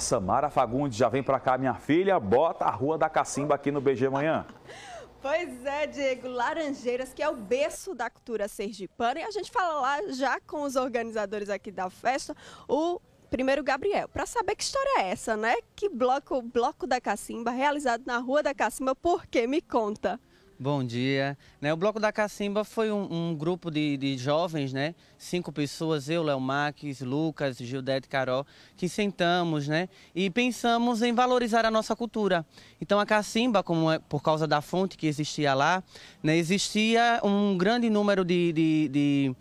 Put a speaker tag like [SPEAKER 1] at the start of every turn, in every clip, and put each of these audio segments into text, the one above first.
[SPEAKER 1] Samara Fagundes já vem para cá, minha filha, bota a Rua da Cacimba aqui no BG Manhã.
[SPEAKER 2] Pois é, Diego, Laranjeiras, que é o berço da cultura sergipana, e a gente fala lá já com os organizadores aqui da festa, o primeiro Gabriel, para saber que história é essa, né? Que bloco, bloco da Cacimba, realizado na Rua da Cacimba, por quê Me conta.
[SPEAKER 3] Bom dia. Né, o Bloco da Cacimba foi um, um grupo de, de, jovens, né? Cinco pessoas, eu, Léo Maques, Lucas, Gildete, Carol, que sentamos, né? E pensamos em valorizar a nossa cultura. Então a Cacimba, como é, por causa da fonte que existia lá, né? existia um grande número de, de, de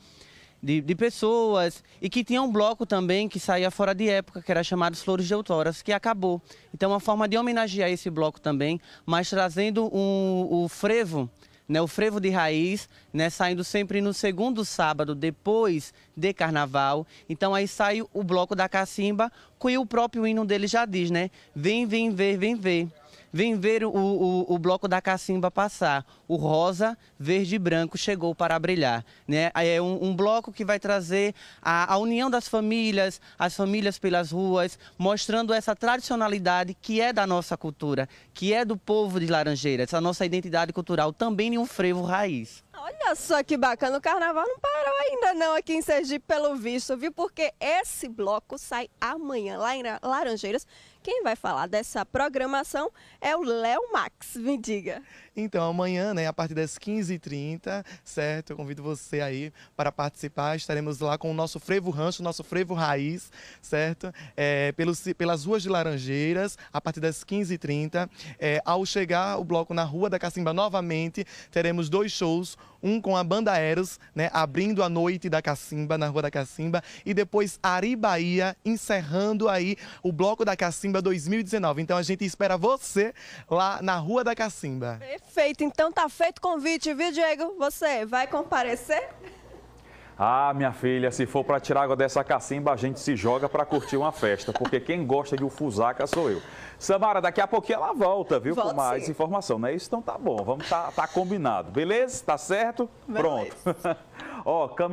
[SPEAKER 3] de, de, pessoas e que tinha um bloco também que saía fora de época, que era chamado Flores de Outoras, que acabou. Então, é uma forma de homenagear esse bloco também, mas trazendo um, o frevo, né, o frevo de raiz, né, saindo sempre no segundo sábado depois de Carnaval. Então, aí sai o bloco da cacimba, que o próprio hino dele já diz, né? Vem, vem ver, vem ver vem ver o, o, o bloco da cacimba passar. O rosa, verde e branco chegou para brilhar. Né? É um, um bloco que vai trazer a, a união das famílias, as famílias pelas ruas, mostrando essa tradicionalidade que é da nossa cultura, que é do povo de Laranjeiras, essa nossa identidade cultural também em um frevo raiz.
[SPEAKER 2] Olha só que bacana, o carnaval não parou ainda não aqui em Sergipe, pelo visto, viu? Porque esse bloco sai amanhã lá em Laranjeiras quem vai falar dessa programação é o Léo Max, me diga.
[SPEAKER 4] Então, amanhã, né, a partir das 15h30, certo? Eu convido você aí para participar. Estaremos lá com o nosso frevo rancho, nosso frevo raiz, certo? É, pelos, pelas ruas de Laranjeiras, a partir das 15h30. É, ao chegar o bloco na Rua da Cacimba novamente, teremos dois shows. Um com a banda Eros, né, abrindo a noite da Cacimba, na Rua da Cacimba. E depois Ari Bahia, encerrando aí o bloco da Cacimba Cacimba 2019. Então a gente espera você lá na Rua da Cacimba.
[SPEAKER 2] Perfeito, então tá feito o convite, viu, Diego? Você vai comparecer?
[SPEAKER 1] Ah, minha filha, se for para tirar água dessa cacimba, a gente se joga para curtir uma festa, porque quem gosta de ufusaca sou eu. Samara, daqui a pouquinho ela volta, viu, Volto, com mais sim. informação, né? Isso então tá bom, vamos tá, tá combinado, beleza? Tá certo? Beleza. Pronto. Ó, câmera